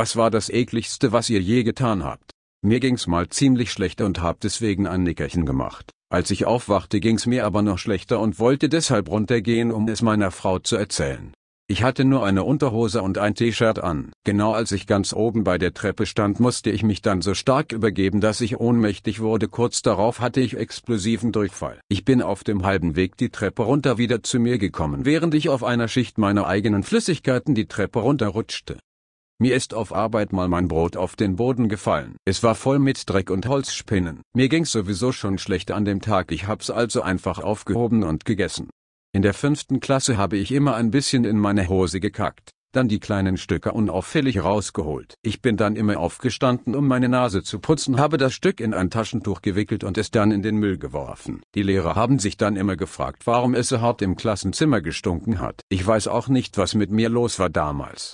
Was war das ekligste, was ihr je getan habt? Mir ging's mal ziemlich schlecht und hab deswegen ein Nickerchen gemacht. Als ich aufwachte, ging's mir aber noch schlechter und wollte deshalb runtergehen, um es meiner Frau zu erzählen. Ich hatte nur eine Unterhose und ein T-Shirt an. Genau als ich ganz oben bei der Treppe stand, musste ich mich dann so stark übergeben, dass ich ohnmächtig wurde. Kurz darauf hatte ich explosiven Durchfall. Ich bin auf dem halben Weg die Treppe runter wieder zu mir gekommen, während ich auf einer Schicht meiner eigenen Flüssigkeiten die Treppe runterrutschte. Mir ist auf Arbeit mal mein Brot auf den Boden gefallen. Es war voll mit Dreck und Holzspinnen. Mir ging's sowieso schon schlecht an dem Tag. Ich hab's also einfach aufgehoben und gegessen. In der fünften Klasse habe ich immer ein bisschen in meine Hose gekackt, dann die kleinen Stücke unauffällig rausgeholt. Ich bin dann immer aufgestanden, um meine Nase zu putzen, habe das Stück in ein Taschentuch gewickelt und es dann in den Müll geworfen. Die Lehrer haben sich dann immer gefragt, warum es so hart im Klassenzimmer gestunken hat. Ich weiß auch nicht, was mit mir los war damals.